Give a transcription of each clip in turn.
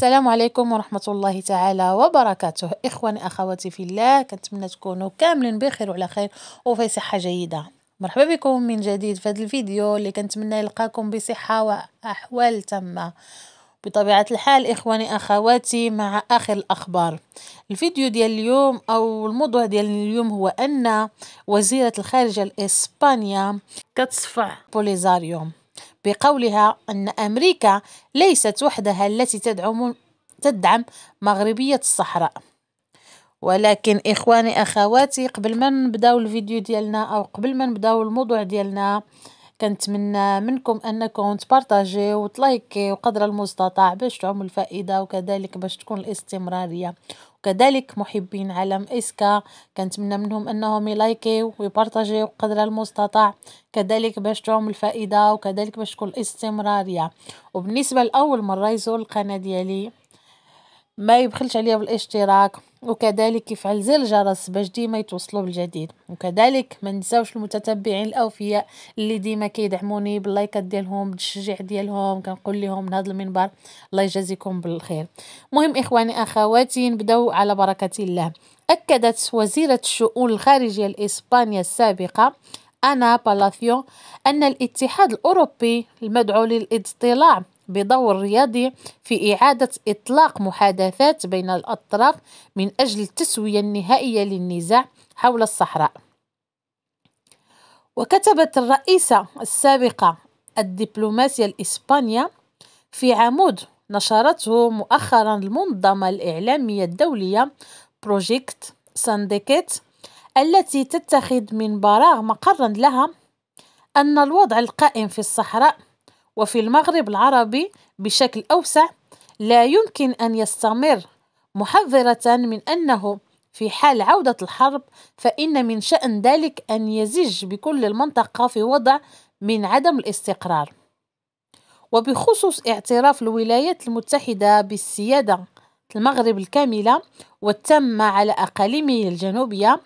السلام عليكم ورحمة الله تعالى وبركاته إخواني أخواتي في الله كنتمنى تكونوا كاملين بخير وعلى خير وفي صحة جيدة مرحبا بكم من جديد في هذا الفيديو اللي كنتمنى يلقاكم بصحة وأحوال تامة بطبيعة الحال إخواني أخواتي مع آخر الأخبار الفيديو ديال اليوم أو الموضوع ديال اليوم هو أن وزيرة الخارجة الإسبانية كتصفع بوليزاريوم بقولها أن أمريكا ليست وحدها التي تدعم تدعم مغربية الصحراء ولكن إخواني أخواتي قبل ما نبداو الفيديو ديالنا أو قبل ما نبداو الموضوع ديالنا كنتمنى منكم انكم تبارتاجي وتلايكي وقدر المستطاع باش تعم الفائده وكذلك باش تكون الاستمراريه وكذلك محبين عالم اسكا كنتمنى منهم انهم يلايكيو ويبارطاجيو قدر المستطاع كذلك باش تعم الفائده وكذلك باش تكون استمراريه وبالنسبه لاول مره يزور القناه ديالي ما يبخلش عليا بالاشتراك وكذلك يفعل زر الجرس باش ديما يتوصلوا بالجديد وكذلك ما نساوش المتتبعين الاوفياء اللي ديما كيدعموني باللايكات ديالهم بالتشجيع ديالهم كنقول لهم من هذا المنبر الله يجازيكم بالخير مهم اخواني اخواتي نبداو على بركه الله اكدت وزيره الشؤون الخارجيه الاسبانيه السابقه انا بالافيو ان الاتحاد الاوروبي المدعو للاضطلاع بدور رياضي في إعادة إطلاق محادثات بين الأطراف من أجل التسوية النهائية للنزاع حول الصحراء وكتبت الرئيسة السابقة الدبلوماسية الإسبانية في عمود نشرته مؤخرا المنظمة الإعلامية الدولية بروجيكت سانديكيت التي تتخذ من براغ مقرا لها أن الوضع القائم في الصحراء وفي المغرب العربي بشكل أوسع لا يمكن أن يستمر محذرة من أنه في حال عودة الحرب فإن من شأن ذلك أن يزج بكل المنطقة في وضع من عدم الاستقرار وبخصوص اعتراف الولايات المتحدة بالسيادة المغرب الكاملة والتامة على أقاليمه الجنوبية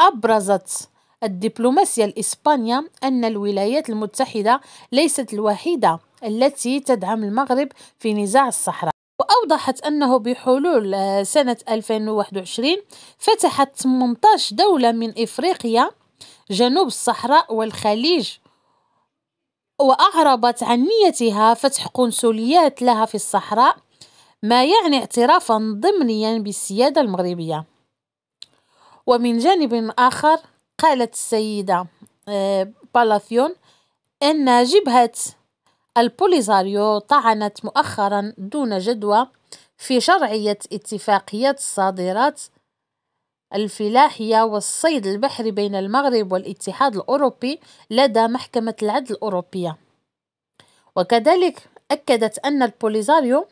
أبرزت الدبلوماسية الإسبانية أن الولايات المتحدة ليست الوحيدة التي تدعم المغرب في نزاع الصحراء وأوضحت أنه بحلول آه، سنة 2021 فتحت 18 دولة من إفريقيا جنوب الصحراء والخليج وأعربت عن نيتها فتح قنصليات لها في الصحراء ما يعني اعترافا ضمنيا بالسيادة المغربية ومن جانب آخر قالت السيدة بالافيون آه، أن جبهة البوليزاريو طعنت مؤخرا دون جدوى في شرعية اتفاقيات الصادرات الفلاحية والصيد البحري بين المغرب والاتحاد الأوروبي لدى محكمة العدل الأوروبية وكذلك أكدت أن البوليزاريو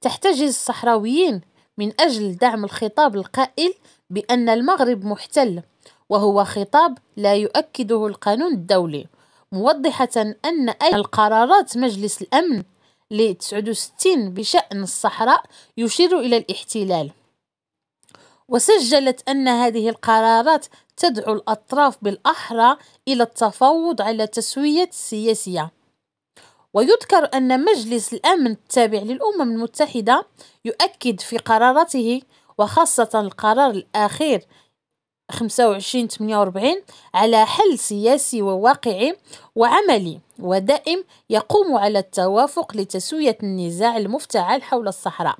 تحتجز الصحراويين من أجل دعم الخطاب القائل بأن المغرب محتل وهو خطاب لا يؤكده القانون الدولي موضحة أن أي القرارات مجلس الأمن ل 69 بشأن الصحراء يشير إلى الاحتلال وسجلت أن هذه القرارات تدعو الأطراف بالأحرى إلى التفاوض على التسوية السياسية ويذكر أن مجلس الأمن التابع للأمم المتحدة يؤكد في قراراته وخاصة القرار الأخير خمسة وعشرين تمنية على حل سياسي وواقعي وعملي ودائم يقوم على التوافق لتسوية النزاع المفتعل حول الصحراء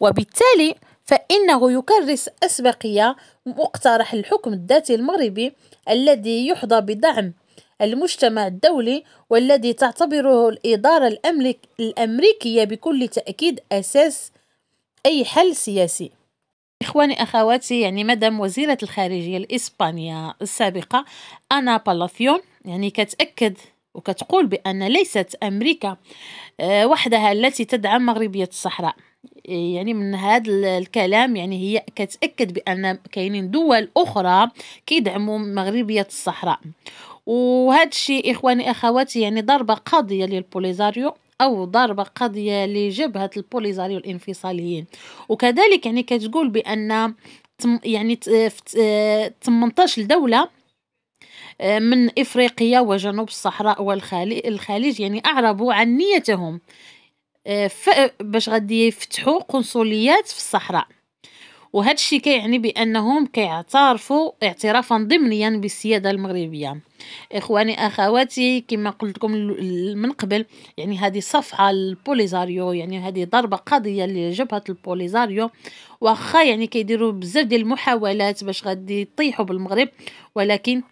وبالتالي فإنه يكرس أسبقية مقترح الحكم الذاتي المغربي الذي يحظى بدعم المجتمع الدولي والذي تعتبره الإدارة الأمريكية بكل تأكيد أساس أي حل سياسي إخواني أخواتي يعني مدام وزيرة الخارجية الإسبانية السابقة أنا بالافيون يعني كتأكد وكتقول بأن ليست أمريكا آه، وحدها التي تدعم مغربية الصحراء يعني من هذا الكلام يعني هي كتأكد بأن كاينين دول أخرى كيدعموا مغربية الصحراء وهذا الشيء إخواني أخواتي يعني ضربة قاضية للبوليزاريو أو ضربه قضية لجبهة البوليزاريو الانفصاليين وكذلك يعني كتقول بأن يعني 18 آه، آه، دولة آه، من إفريقيا وجنوب الصحراء والخليج يعني أعربوا عن نيتهم باش غادي يفتحوا قنصليات في الصحراء وهذا الشيء كيعني بانهم كيعترفوا اعترافا ضمنيا بالسياده المغربيه اخواني اخواتي كما قلت لكم من قبل يعني هذه صفعه البوليزاريو يعني هذه ضربه قضيه لجبهه البوليزاريو واخا يعني كيديروا بزاف ديال المحاولات باش غادي يطيحوا بالمغرب ولكن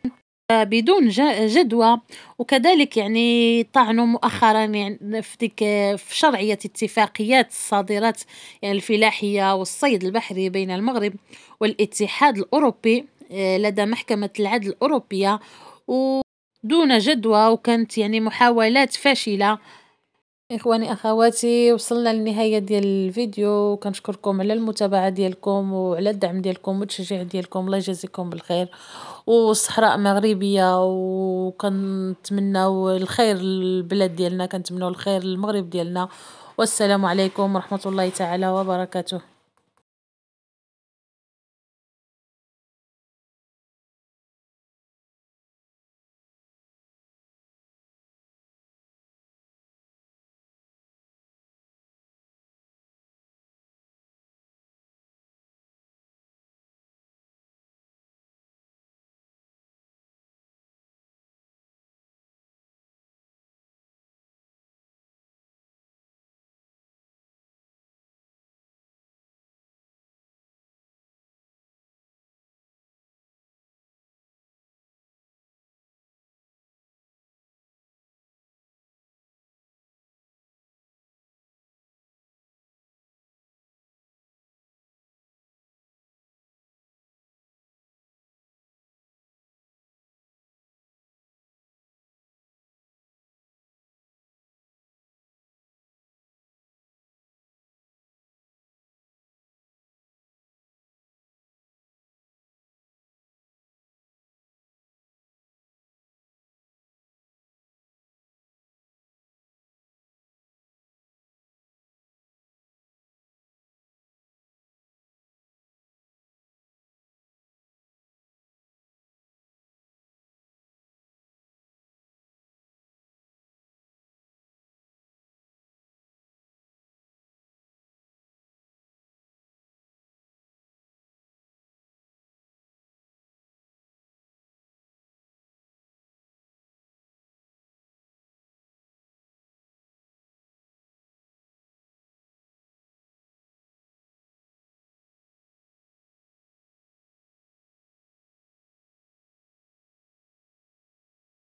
بدون جدوى وكذلك يعني طعنوا مؤخرا يعني في ديك في شرعيه اتفاقيات الصادرات يعني الفلاحيه والصيد البحري بين المغرب والاتحاد الاوروبي آه، لدى محكمه العدل الاوروبيه ودون جدوى وكانت يعني محاولات فاشله اخواني اخواتي وصلنا للنهايه ديال الفيديو كنشكركم على المتابعه ديالكم وعلى الدعم ديالكم والتشجيع ديالكم الله يجازيكم بالخير والصحراء مغربيه وكنتمنوا الخير للبلاد ديالنا كنتمناو الخير للمغرب ديالنا والسلام عليكم ورحمه الله تعالى وبركاته